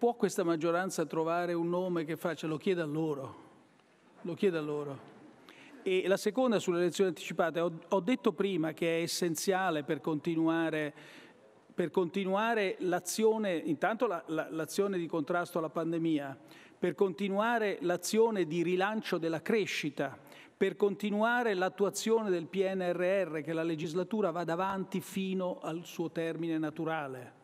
può questa maggioranza trovare un nome che faccia? Lo chieda a loro. Lo chieda a loro. E la seconda sulle elezioni anticipate. Ho, ho detto prima che è essenziale per continuare per continuare l'azione, intanto la, la, l'azione di contrasto alla pandemia, per continuare l'azione di rilancio della crescita, per continuare l'attuazione del PNRR, che la legislatura vada avanti fino al suo termine naturale.